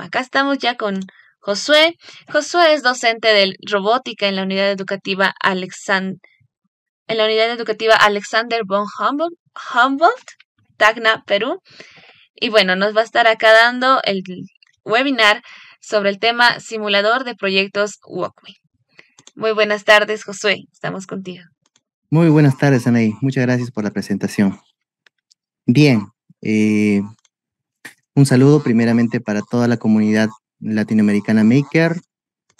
Acá estamos ya con Josué. Josué es docente de robótica en la unidad educativa Alexander von Humboldt, Tacna, Perú. Y bueno, nos va a estar acá dando el webinar sobre el tema simulador de proyectos Walkway. Muy buenas tardes, Josué. Estamos contigo. Muy buenas tardes, Anaí. Muchas gracias por la presentación. Bien, eh, un saludo primeramente para toda la comunidad latinoamericana Maker,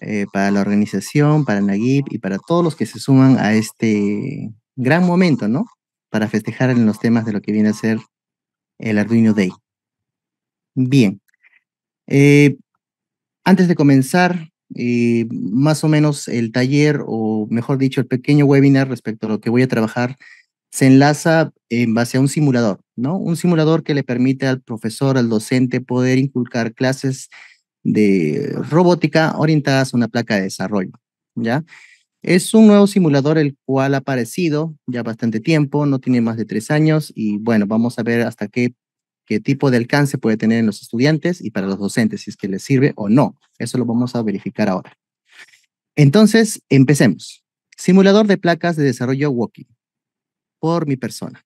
eh, para la organización, para Naguib y para todos los que se suman a este gran momento, ¿no? Para festejar en los temas de lo que viene a ser el Arduino Day. Bien. Eh, antes de comenzar, eh, más o menos el taller, o mejor dicho, el pequeño webinar respecto a lo que voy a trabajar, se enlaza en base a un simulador, ¿no? Un simulador que le permite al profesor, al docente, poder inculcar clases de robótica orientadas a una placa de desarrollo, ¿ya? Es un nuevo simulador el cual ha aparecido ya bastante tiempo, no tiene más de tres años y bueno, vamos a ver hasta qué, qué tipo de alcance puede tener en los estudiantes y para los docentes, si es que les sirve o no. Eso lo vamos a verificar ahora. Entonces, empecemos. Simulador de placas de desarrollo walking por mi persona.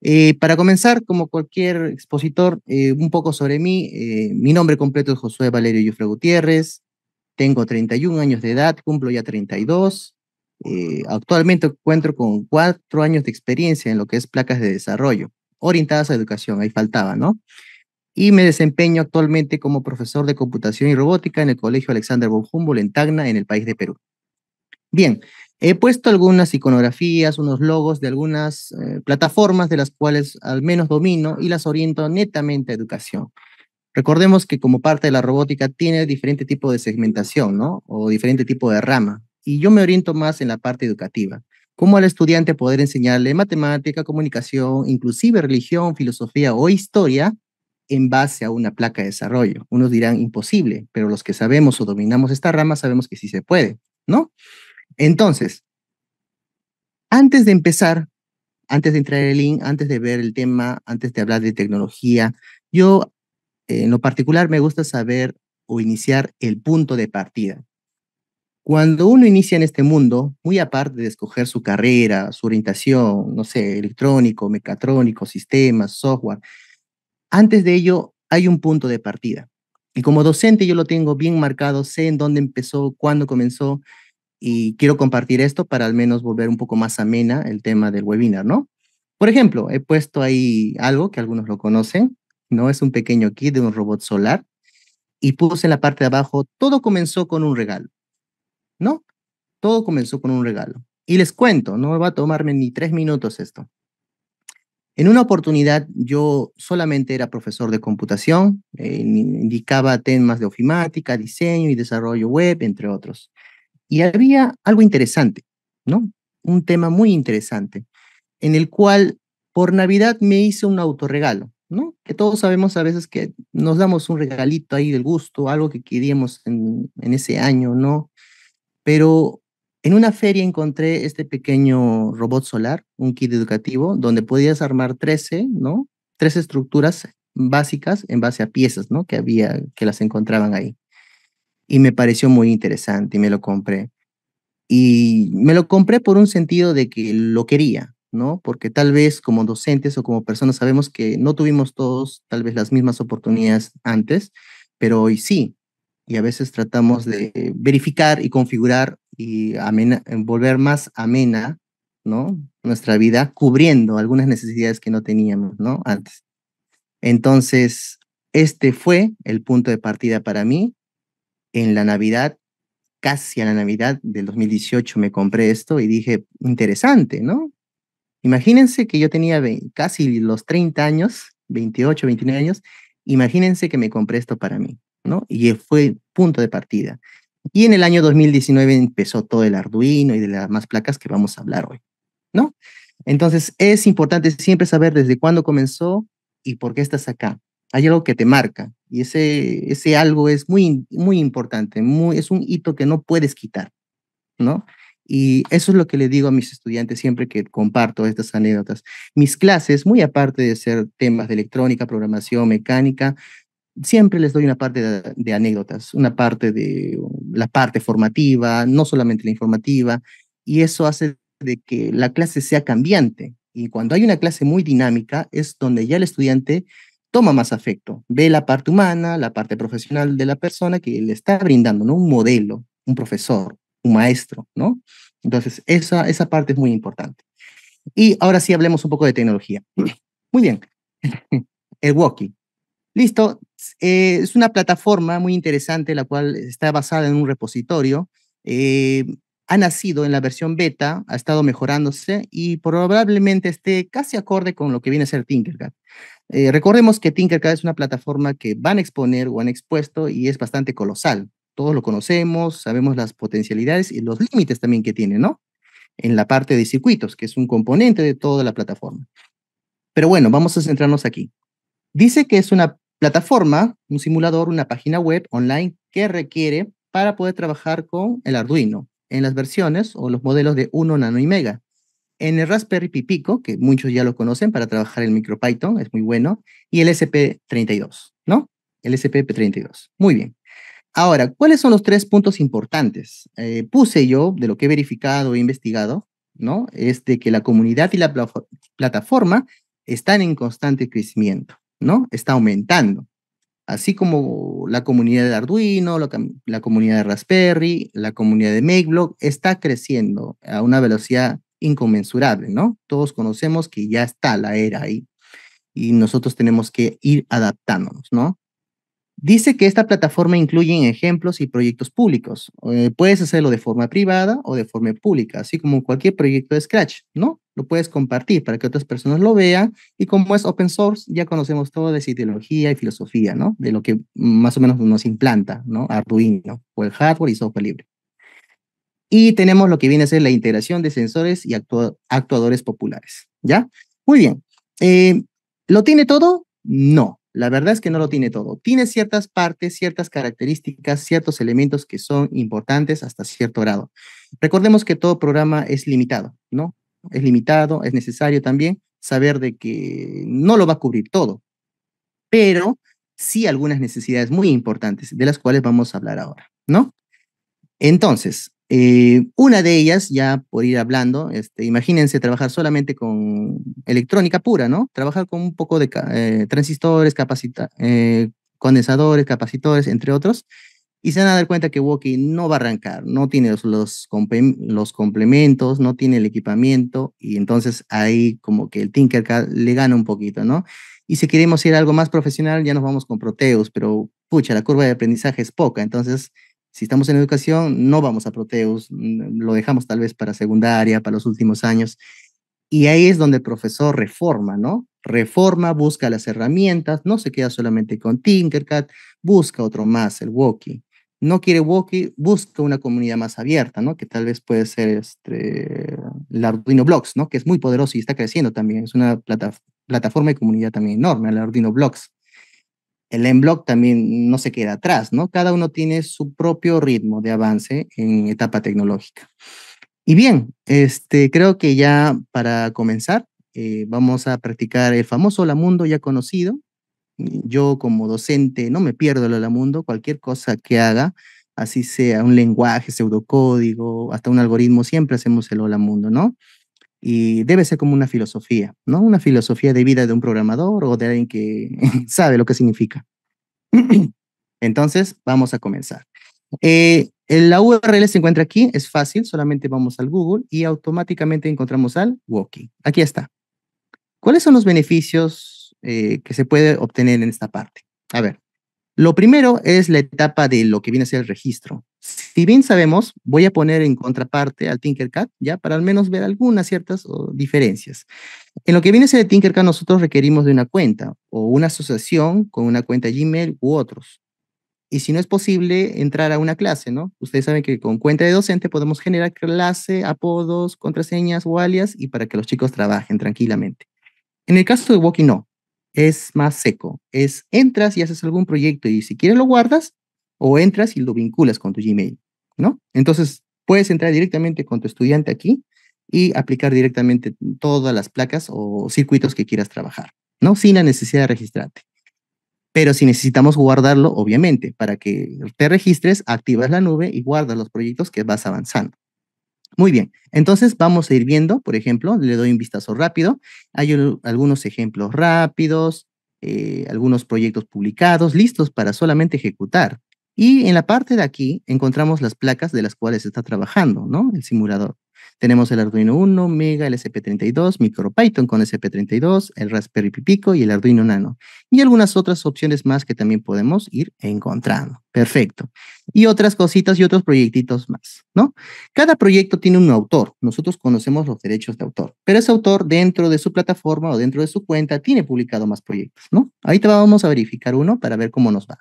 Eh, para comenzar, como cualquier expositor, eh, un poco sobre mí. Eh, mi nombre completo es Josué Valerio Yufre Gutiérrez. Tengo 31 años de edad, cumplo ya 32. actualmente encuentro con cuatro años de experiencia en lo que es placas de desarrollo, orientadas a educación, ahí faltaba, ¿no? Y me desempeño actualmente como profesor de computación y robótica en el Colegio Alexander von Humboldt en Tacna, en el país de Perú. Bien, He puesto algunas iconografías, unos logos de algunas eh, plataformas de las cuales al menos domino y las oriento netamente a educación. Recordemos que como parte de la robótica tiene diferente tipo de segmentación, ¿no? O diferente tipo de rama. Y yo me oriento más en la parte educativa. Cómo al estudiante poder enseñarle matemática, comunicación, inclusive religión, filosofía o historia en base a una placa de desarrollo. Unos dirán imposible, pero los que sabemos o dominamos esta rama sabemos que sí se puede, ¿no? Entonces, antes de empezar, antes de entrar en el link, antes de ver el tema, antes de hablar de tecnología, yo eh, en lo particular me gusta saber o iniciar el punto de partida. Cuando uno inicia en este mundo, muy aparte de escoger su carrera, su orientación, no sé, electrónico, mecatrónico, sistemas, software, antes de ello hay un punto de partida. Y como docente yo lo tengo bien marcado, sé en dónde empezó, cuándo comenzó y quiero compartir esto para al menos volver un poco más amena el tema del webinar, ¿no? Por ejemplo, he puesto ahí algo que algunos lo conocen, ¿no? Es un pequeño kit de un robot solar y puse en la parte de abajo, todo comenzó con un regalo, ¿no? Todo comenzó con un regalo. Y les cuento, no va a tomarme ni tres minutos esto. En una oportunidad yo solamente era profesor de computación, eh, indicaba temas de ofimática, diseño y desarrollo web, entre otros. Y había algo interesante, ¿no? Un tema muy interesante, en el cual por Navidad me hice un autorregalo, ¿no? Que todos sabemos a veces que nos damos un regalito ahí del gusto, algo que queríamos en, ese año, ¿no? Pero en una feria encontré este pequeño robot solar, un kit educativo, donde podías armar 13, ¿no? Tres estructuras básicas en base a piezas, ¿no? Que había, que las encontraban ahí y me pareció muy interesante y me lo compré. Y me lo compré por un sentido de que lo quería, ¿no? Porque tal vez como docentes o como personas sabemos que no tuvimos todos tal vez las mismas oportunidades antes, pero hoy sí. Y a veces tratamos de verificar y configurar y eh, volver más amena, ¿no? Nuestra vida, cubriendo algunas necesidades que no teníamos, ¿no? Antes. Entonces, este fue el punto de partida para mí en la Navidad, casi a la Navidad del 2018 me compré esto y dije, interesante, ¿no? Imagínense que yo tenía casi los 30 años, 28, 29 años, imagínense que me compré esto para mí, ¿no? Y fue punto de partida. Y en el año 2019 empezó todo el Arduino y de las más placas que vamos a hablar hoy, ¿no? Entonces es importante siempre saber desde cuándo comenzó y por qué estás acá hay algo que te marca y ese, ese algo es muy, muy importante, muy, es un hito que no puedes quitar, ¿no? Y eso es lo que le digo a mis estudiantes siempre que comparto estas anécdotas. Mis clases, muy aparte de ser temas de electrónica, programación, mecánica, siempre les doy una parte de, anécdotas, una parte de la parte formativa, no solamente la informativa, y eso hace de que la clase sea cambiante. Y cuando hay una clase muy dinámica es donde ya el estudiante toma más afecto, ve la parte humana, la parte profesional de la persona que le está brindando, ¿no? Un modelo, un profesor, un maestro, ¿no? Entonces, esa, esa parte es muy importante. Y ahora sí hablemos un poco de tecnología. Muy bien, el Walkie. Listo, eh, es una plataforma muy interesante la cual está basada en un repositorio eh, ha nacido en la versión beta, ha estado mejorándose y probablemente esté casi acorde con lo que viene a ser Tinkercad. Eh, recordemos que Tinkercad es una plataforma que van a exponer o han expuesto y es bastante colosal. Todos lo conocemos, sabemos las potencialidades y los límites también que tiene, ¿no? En la parte de circuitos, que es un componente de toda la plataforma. Pero bueno, vamos a centrarnos aquí. Dice que es una plataforma, un simulador, una página web online que requiere para poder trabajar con el Arduino en las versiones o los modelos de 1 nano y mega. En el Raspberry Pi Pico, que muchos ya lo conocen para trabajar el MicroPython, es muy bueno, y el SP32, ¿no? El SP32. Muy bien. Ahora, ¿cuáles son los tres puntos importantes? Eh, puse yo, de lo que he verificado e investigado, ¿no? Es de que la comunidad y la plataforma están en constante crecimiento, ¿no? Está aumentando así como la comunidad de Arduino, la, comunidad de Raspberry, la comunidad de MakeBlock, está creciendo a una velocidad inconmensurable, ¿no? Todos conocemos que ya está la era ahí y nosotros tenemos que ir adaptándonos, ¿no? Dice que esta plataforma incluye ejemplos y proyectos públicos. Eh, puedes hacerlo de forma privada o de forma pública, así como cualquier proyecto de Scratch, ¿no? Lo puedes compartir para que otras personas lo vean y como es open source, ya conocemos todo de ideología y filosofía, ¿no? De lo que más o menos nos implanta, ¿no? Arduino o el hardware y software libre. Y tenemos lo que viene a ser la integración de sensores y actuadores populares, ¿ya? Muy bien. Eh, ¿Lo tiene todo? No la verdad es que no lo tiene todo. Tiene ciertas partes, ciertas características, ciertos elementos que son importantes hasta cierto grado. Recordemos que todo programa es limitado, ¿no? Es limitado, es necesario también saber de que no lo va a cubrir todo, pero sí algunas necesidades muy importantes, de las cuales vamos a hablar ahora, ¿no? Entonces, eh, una de ellas, ya por ir hablando, este, imagínense trabajar solamente con electrónica pura, ¿no? Trabajar con un poco de eh, transistores, eh, condensadores, capacitores, entre otros, y se van a dar cuenta que Woki no va a arrancar, no tiene los, los, los complementos, no tiene el equipamiento, y entonces ahí como que el Tinkercad le gana un poquito, ¿no? Y si queremos ir a algo más profesional, ya nos vamos con Proteus, pero pucha, la curva de aprendizaje es poca, entonces si estamos en educación, no vamos a Proteus, mm, lo dejamos tal vez para secundaria, para los últimos años. Y ahí es donde el profesor reforma, ¿no? Reforma, busca las herramientas, no se queda solamente con Tinkercad, busca otro más, el Woki. No quiere Woki, busca una comunidad más abierta, ¿no? Que tal vez puede ser este, el Arduino Blocks, ¿no? Que es muy poderoso y está creciendo también. Es una plataforma y comunidad también enorme, el Arduino Blocks el en también no se queda atrás, ¿no? Cada uno tiene su propio ritmo de avance en etapa tecnológica. Y bien, este, creo que ya para comenzar, eh, vamos a practicar el famoso hola mundo ya conocido. Yo como docente no me pierdo el hola mundo, cualquier cosa que haga, así sea un lenguaje, pseudocódigo, hasta un algoritmo, siempre hacemos el Hola Mundo, ¿no? y debe ser como una filosofía, ¿no? Una filosofía de vida de un programador o de alguien que sabe lo que significa. Entonces, vamos a comenzar. Eh, la URL se encuentra aquí, es fácil, solamente vamos al Google y automáticamente encontramos al Woki. Aquí está. ¿Cuáles son los beneficios eh, que se puede obtener en esta parte? A ver, lo primero es la etapa de lo que viene a ser el registro. Si bien sabemos, voy a poner en contraparte al Tinkercad, ya para al menos ver algunas ciertas diferencias. En lo que viene a ser el Tinkercad, nosotros requerimos de una cuenta o una asociación con una cuenta Gmail u otros. Y si no es posible, entrar a una clase, ¿no? Ustedes saben que con cuenta de docente podemos generar clase, apodos, contraseñas o alias y para que los chicos trabajen tranquilamente. En el caso de Woki, no. Es más seco. Es entras y haces algún proyecto y si quieres lo guardas o entras y lo vinculas con tu Gmail. ¿no? Entonces, puedes entrar directamente con tu estudiante aquí y aplicar directamente todas las placas o circuitos que quieras trabajar, ¿no? Sin la necesidad de registrarte. Pero si necesitamos guardarlo, obviamente, para que te registres, activas la nube y guardas los proyectos que vas avanzando. Muy bien, entonces vamos a ir viendo, por ejemplo, le doy un vistazo rápido. Hay algunos ejemplos rápidos, eh, algunos proyectos publicados, listos para solamente ejecutar. Y en la parte de aquí encontramos las placas de las cuales está trabajando, ¿no? El simulador. Tenemos el Arduino 1, Mega, el SP32, MicroPython con SP32, el Raspberry Pi Pico y el Arduino Nano. Y algunas otras opciones más que también podemos ir encontrando. Perfecto. Y otras cositas y otros proyectitos más, ¿no? Cada proyecto tiene un autor. Nosotros conocemos los derechos de autor, pero ese autor dentro de su plataforma o dentro de su cuenta tiene publicado más proyectos, ¿no? Ahí te vamos a verificar uno para ver cómo nos va.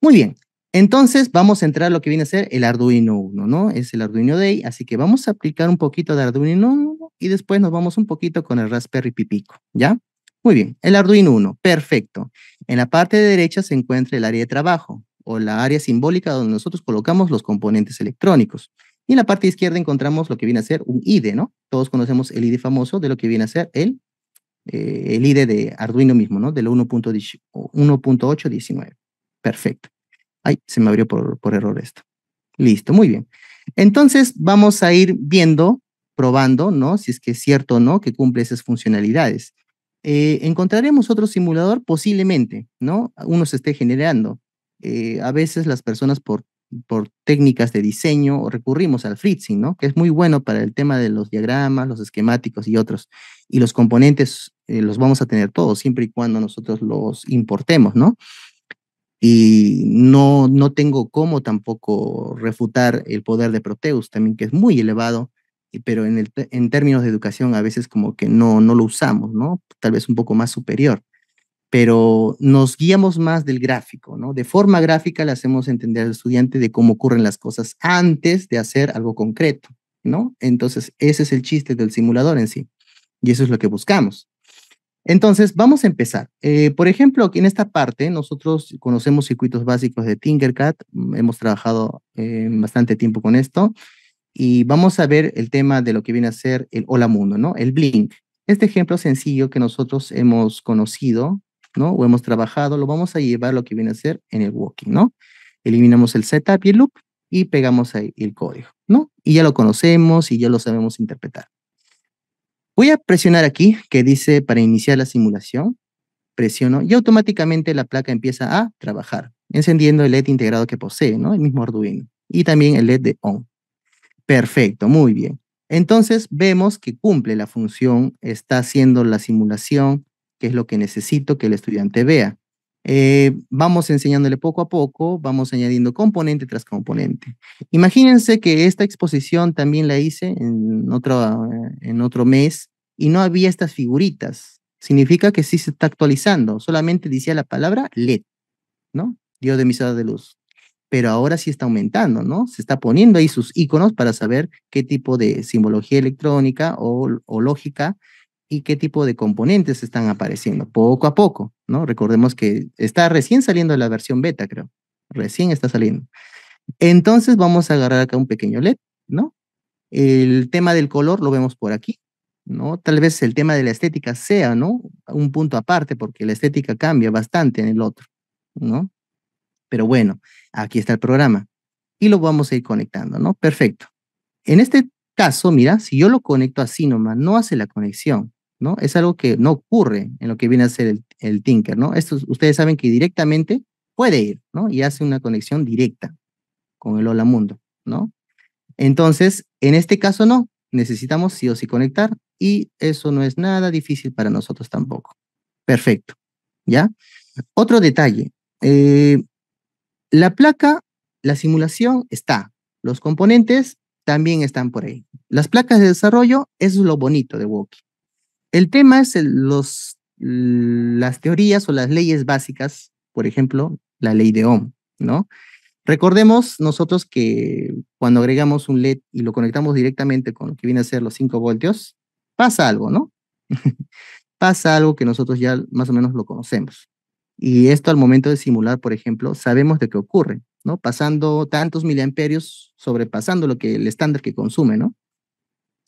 Muy bien. Entonces vamos a entrar a lo que viene a ser el Arduino 1, ¿no? Es el Arduino Day, así que vamos a aplicar un poquito de Arduino y después nos vamos un poquito con el Raspberry Pi Pico, ¿ya? Muy bien, el Arduino 1, perfecto. En la parte derecha se encuentra el área de trabajo o la área simbólica donde nosotros colocamos los componentes electrónicos. Y en la parte izquierda encontramos lo que viene a ser un IDE, ¿no? Todos conocemos el IDE famoso de lo que viene a ser el, eh, el IDE de Arduino mismo, ¿no? Del 1.819. Perfecto. Ay, se me abrió por, error esto. Listo, muy bien. Entonces vamos a ir viendo, probando, ¿no? Si es que es cierto o no que cumple esas funcionalidades. Eh, encontraremos otro simulador posiblemente, ¿no? Uno se esté generando. Eh, a veces las personas por, por técnicas de diseño recurrimos al Fritzing, ¿no? Que es muy bueno para el tema de los diagramas, los esquemáticos y otros. Y los componentes eh, los vamos a tener todos, siempre y cuando nosotros los importemos, ¿no? y no, no tengo cómo tampoco refutar el poder de Proteus, también que es muy elevado, pero en, el, en términos de educación a veces como que no, no lo usamos, ¿no? Tal vez un poco más superior, pero nos guiamos más del gráfico, ¿no? De forma gráfica le hacemos entender al estudiante de cómo ocurren las cosas antes de hacer algo concreto, ¿no? Entonces, ese es el chiste del simulador en sí, y eso es lo que buscamos. Entonces, vamos a empezar. Eh, por ejemplo, aquí en esta parte, nosotros conocemos circuitos básicos de Tinkercad, mm, hemos trabajado eh, bastante tiempo con esto, y vamos a ver el tema de lo que viene a ser el Hola Mundo, ¿no? El Blink. Este ejemplo sencillo que nosotros hemos conocido, ¿no? O hemos trabajado, lo vamos a llevar lo que viene a ser en el Walking, ¿no? Eliminamos el setup y el loop y pegamos ahí el código, ¿no? Y ya lo conocemos y ya lo sabemos interpretar. Voy a presionar aquí que dice para iniciar la simulación. Presiono y automáticamente la placa empieza a trabajar, encendiendo el LED integrado que posee, ¿no? El mismo Arduino. Y también el LED de ON. Perfecto, muy bien. Entonces vemos que cumple la función, está haciendo la simulación, que es lo que necesito que el estudiante vea. Eh, vamos enseñándole poco a poco, vamos añadiendo componente tras componente. Imagínense que esta exposición también la hice en otro, en otro mes y no había estas figuritas. Significa que sí se está actualizando, solamente decía la palabra LED, ¿no? Dios de misa de luz. Pero ahora sí está aumentando, ¿no? Se está poniendo ahí sus iconos para saber qué tipo de simbología electrónica o lógica y qué tipo de componentes están apareciendo poco a poco, ¿no? Recordemos que está recién saliendo la versión beta, creo. Recién está saliendo. Entonces vamos a agarrar acá un pequeño LED, ¿no? El tema del color lo vemos por aquí, ¿no? Tal vez el tema de la estética sea, ¿no? Un punto aparte porque la estética cambia bastante en el otro, ¿no? Pero bueno, aquí está el programa y lo vamos a ir conectando, ¿no? Perfecto. En este caso, mira, si yo lo conecto así nomás, no hace la conexión. Es algo que no ocurre en lo que viene a ser el, Tinker, ¿no? Esto, ustedes saben que directamente puede ir, ¿no? Y hace una conexión directa con el Hola Mundo, ¿no? Entonces, en este caso no, necesitamos sí o sí conectar y eso no es nada difícil para nosotros tampoco. Perfecto, ¿ya? Otro detalle, eh, la placa, la simulación está, los componentes también están por ahí. Las placas de desarrollo, eso es lo bonito de Woki. El tema es los, las teorías o las leyes básicas, por ejemplo, la ley de Ohm, ¿no? Recordemos nosotros que cuando agregamos un LED y lo conectamos directamente con lo que viene a ser los 5 voltios, pasa algo, ¿no? pasa algo que nosotros ya más o menos lo conocemos. Y esto al momento de simular, por ejemplo, sabemos de qué ocurre, ¿no? Pasando tantos miliamperios, sobrepasando lo que el estándar que consume, ¿no?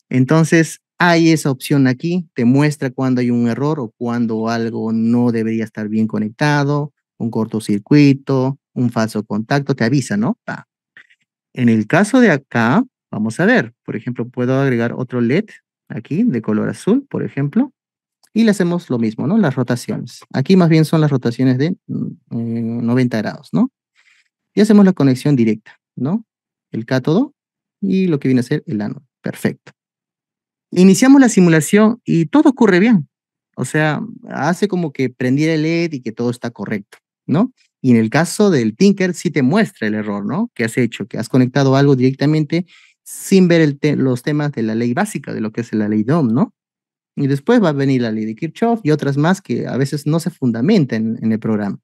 Entonces, hay esa opción aquí, te muestra cuando hay un error o cuando algo no debería estar bien conectado, un cortocircuito, un falso contacto, te avisa, ¿no? En el caso de acá, vamos a ver, por ejemplo, puedo agregar otro LED aquí de color azul, por ejemplo, y le hacemos lo mismo, ¿no? Las rotaciones. Aquí más bien son las rotaciones de 90 mm, eh, grados, ¿no? Y hacemos la conexión directa, ¿no? El cátodo y lo que viene a ser el ano Perfecto. Iniciamos la simulación y todo ocurre bien. O sea, hace como que prendiera el LED y que todo está correcto, ¿no? Y en el caso del Tinker sí te muestra el error, ¿no? Que has hecho, que has conectado algo directamente sin ver los temas de la ley básica, de lo que es la ley DOM, ¿no? Y después va a venir la ley de Kirchhoff y otras más que a veces no se fundamentan en el programa.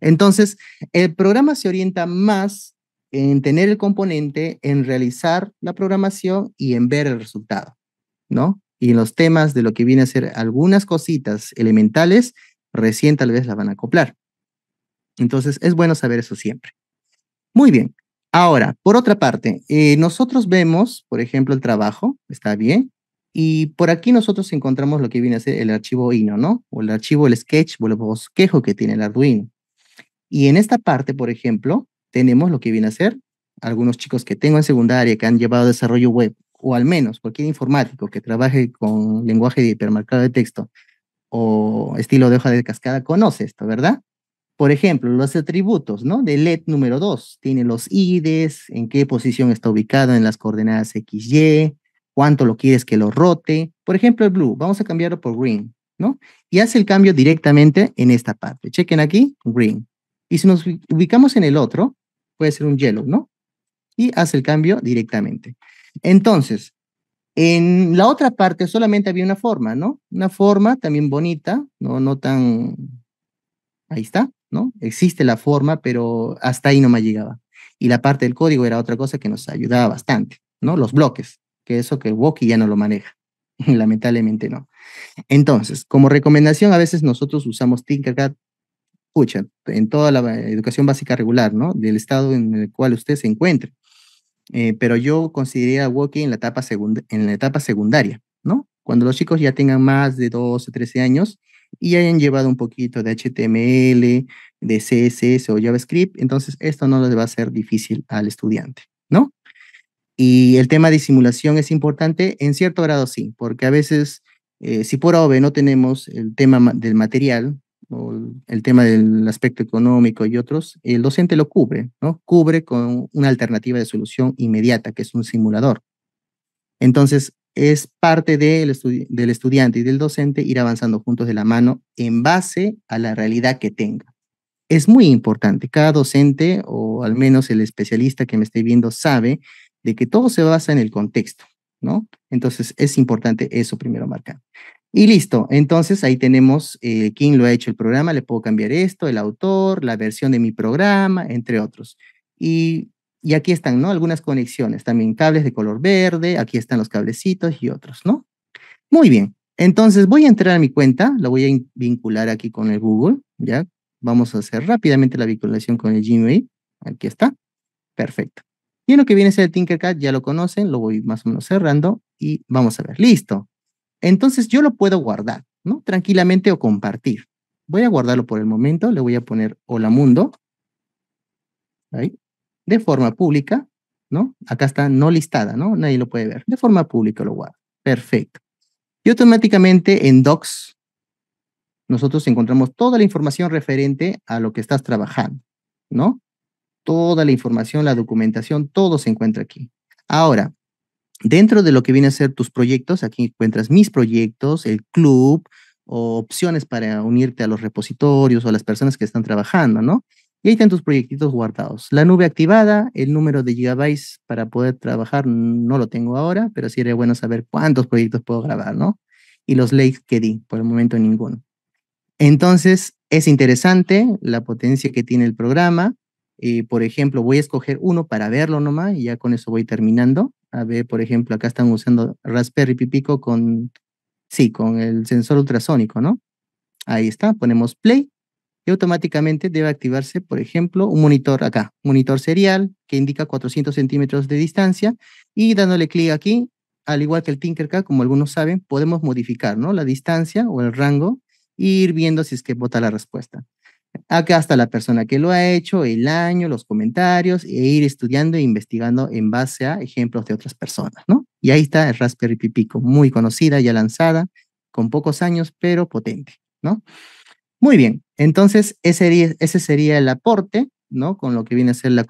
Entonces, el programa se orienta más en tener el componente, en realizar la programación y en ver el resultado. ¿no? Y en los temas de lo que viene a ser algunas cositas elementales, recién tal vez la van a acoplar. Entonces, es bueno saber eso siempre. Muy bien. Ahora, por otra parte, eh, nosotros vemos, por ejemplo, el trabajo, está bien, y por aquí nosotros encontramos lo que viene a ser el archivo INO, ¿no? O el archivo, el sketch o el bosquejo que tiene el Arduino. Y en esta parte, por ejemplo, tenemos lo que viene a ser algunos chicos que tengo en secundaria que han llevado desarrollo web, o al menos cualquier informático que trabaje con lenguaje de hipermarcado de texto o estilo de hoja de cascada conoce esto, ¿verdad? Por ejemplo, los atributos, ¿no? De LED número 2, tiene los IDs, en qué posición está ubicado en las coordenadas XY, cuánto lo quieres que lo rote. Por ejemplo, el blue, vamos a cambiarlo por green, ¿no? Y hace el cambio directamente en esta parte. Chequen aquí, green. Y si nos ubicamos en el otro, puede ser un yellow, ¿no? Y hace el cambio directamente. Entonces, en la otra parte solamente había una forma, ¿no? Una forma también bonita, no, no tan... Ahí está, ¿no? Existe la forma, pero hasta ahí no me llegaba. Y la parte del código era otra cosa que nos ayudaba bastante, ¿no? Los bloques, que eso que el Woki ya no lo maneja. Lamentablemente no. Entonces, como recomendación, a veces nosotros usamos Tinkercad, escucha, en toda la educación básica regular, ¿no? Del estado en el cual usted se encuentre. Eh, pero yo consideraría a en la, etapa en la etapa secundaria, ¿no? Cuando los chicos ya tengan más de 12, 13 años y hayan llevado un poquito de HTML, de CSS o JavaScript, entonces esto no les va a ser difícil al estudiante, ¿no? Y el tema de simulación es importante, en cierto grado sí, porque a veces, eh, si por OVE no tenemos el tema del material, o el tema del aspecto económico y otros, el docente lo cubre, ¿no? Cubre con una alternativa de solución inmediata, que es un simulador. Entonces, es parte del, del estudiante y del docente ir avanzando juntos de la mano en base a la realidad que tenga. Es muy importante, cada docente o al menos el especialista que me esté viendo sabe de que todo se basa en el contexto, ¿no? Entonces, es importante eso primero marcar. Y listo, entonces ahí tenemos eh, quién lo ha hecho el programa, le puedo cambiar esto, el autor, la versión de mi programa, entre otros. Y, aquí están, ¿no? Algunas conexiones, también cables de color verde, aquí están los cablecitos y otros, ¿no? Muy bien, entonces voy a entrar a mi cuenta, lo voy a vincular aquí con el Google, ¿ya? Vamos a hacer rápidamente la vinculación con el Gmail, aquí está, perfecto. Y lo que viene es el Tinkercad, ya lo conocen, lo voy más o menos cerrando y vamos a ver, listo. Entonces yo lo puedo guardar, ¿no? Tranquilamente o compartir. Voy a guardarlo por el momento, le voy a poner hola mundo, ahí, de forma pública, ¿no? Acá está no listada, ¿no? Nadie lo puede ver. De forma pública lo guardo. Perfecto. Y automáticamente en Docs nosotros encontramos toda la información referente a lo que estás trabajando, ¿no? Toda la información, la documentación, todo se encuentra aquí. Ahora, dentro de lo que viene a ser tus proyectos, aquí encuentras mis proyectos, el club o opciones para unirte a los repositorios o a las personas que están trabajando, ¿no? Y ahí están tus proyectitos guardados. La nube activada, el número de gigabytes para poder trabajar no lo tengo ahora, pero sí era bueno saber cuántos proyectos puedo grabar, ¿no? Y los lakes que di, por el momento ninguno. Entonces, es interesante la potencia que tiene el programa por ejemplo, voy a escoger uno para verlo nomás y ya con eso voy terminando. A ver, por ejemplo, acá están usando Raspberry Pipico con, sí, con el sensor ultrasónico, ¿no? Ahí está, ponemos play y automáticamente debe activarse, por ejemplo, un monitor acá, monitor serial que indica 400 centímetros de distancia y dándole clic aquí, al igual que el Tinkercad, como algunos saben, podemos modificar, ¿no? La distancia o el rango e ir viendo si es que vota la respuesta. Acá ah, hasta la persona que lo ha hecho, el año, los comentarios, e ir estudiando e investigando en base a ejemplos de otras personas, ¿no? Y ahí está el Raspberry Pi Pico, muy conocida, ya lanzada, con pocos años, pero potente, ¿no? Muy bien, entonces ese sería, ese sería el aporte, ¿no? Con lo que viene a ser la,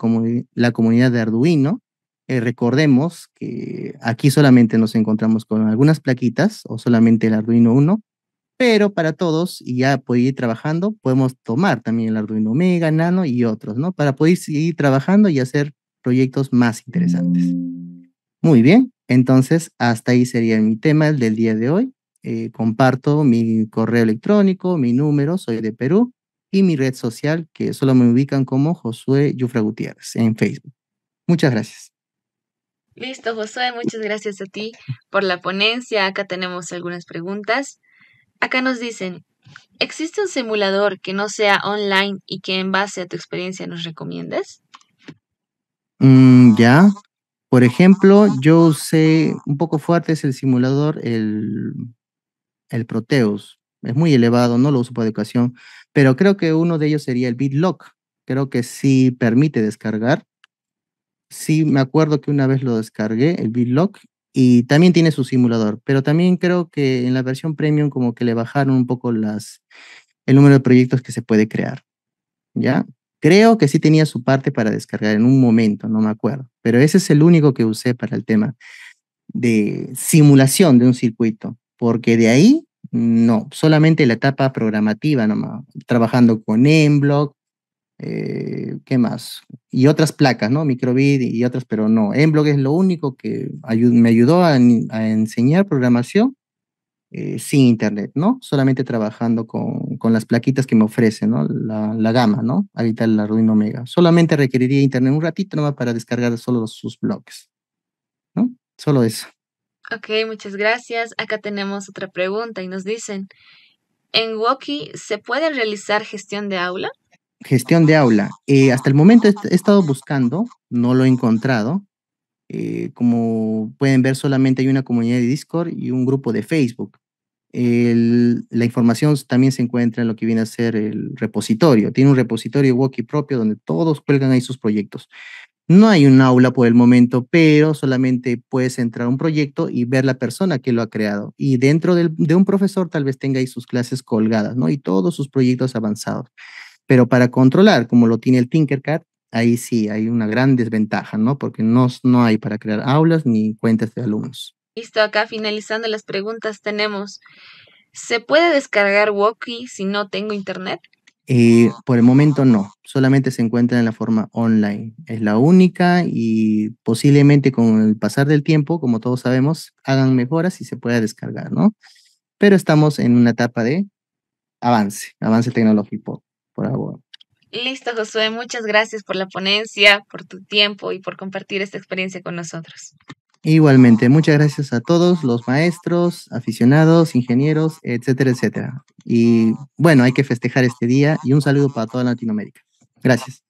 la comunidad de Arduino. Eh, recordemos que aquí solamente nos encontramos con algunas plaquitas o solamente el Arduino 1 pero para todos, y ya poder ir trabajando, podemos tomar también el Arduino Mega, Nano y otros, ¿no? Para poder seguir trabajando y hacer proyectos más interesantes. Muy bien, entonces hasta ahí sería mi tema del día de hoy. Eh, comparto mi correo electrónico, mi número, soy de Perú, y mi red social, que solo me ubican como Josué Yufra Gutiérrez en Facebook. Muchas gracias. Listo, Josué, muchas gracias a ti por la ponencia. Acá tenemos algunas preguntas. Acá nos dicen, ¿existe un simulador que no sea online y que en base a tu experiencia nos recomiendes? Mm, ya. Por ejemplo, yo sé, un poco fuerte es el simulador, el, el Proteus. Es muy elevado, no lo uso para educación, pero creo que uno de ellos sería el BitLock. Creo que sí permite descargar. Sí, me acuerdo que una vez lo descargué, el BitLock, y también tiene su simulador, pero también creo que en la versión premium como que le bajaron un poco las, el número de proyectos que se puede crear, ¿ya? Creo que sí tenía su parte para descargar en un momento, no me acuerdo, pero ese es el único que usé para el tema de simulación de un circuito, porque de ahí no, solamente la etapa programativa trabajando con Enblock, eh, ¿qué más? Y otras placas, ¿no? Microbit y otras, pero no. en blog es lo único que me ayudó a, enseñar programación eh, sin internet, ¿no? Solamente trabajando con, las plaquitas que me ofrecen ¿no? La, gama, ¿no? Ahorita la Arduino Omega. Solamente requeriría internet un ratito nomás para descargar solo sus bloques, ¿no? Solo eso. Ok, muchas gracias. Acá tenemos otra pregunta y nos dicen, ¿en Woki se puede realizar gestión de aula? gestión de aula. Eh, hasta el momento he estado buscando, no lo he encontrado. Eh, como pueden ver, solamente hay una comunidad de Discord y un grupo de Facebook. la información también se encuentra en lo que viene a ser el repositorio. Tiene un repositorio Woki propio donde todos cuelgan ahí sus proyectos. No hay un aula por el momento, pero solamente puedes entrar a un proyecto y ver la persona que lo ha creado. Y dentro de un profesor tal vez tenga ahí sus clases colgadas, ¿no? Y todos sus proyectos avanzados. Pero para controlar, como lo tiene el Tinkercad, ahí sí hay una gran desventaja, ¿no? Porque no, no hay para crear aulas ni cuentas de alumnos. Listo, acá finalizando las preguntas tenemos, ¿se puede descargar Woki si no tengo internet? Eh, por el momento no, solamente se encuentra en la forma online. Es la única y posiblemente con el pasar del tiempo, como todos sabemos, hagan mejoras y se pueda descargar, ¿no? Pero estamos en una etapa de avance, avance tecnológico por favor. Listo, Josué. Muchas gracias por la ponencia, por tu tiempo y por compartir esta experiencia con nosotros. Igualmente, muchas gracias a todos los maestros, aficionados, ingenieros, etcétera, etcétera. Y bueno, hay que festejar este día y un saludo para toda Latinoamérica. Gracias.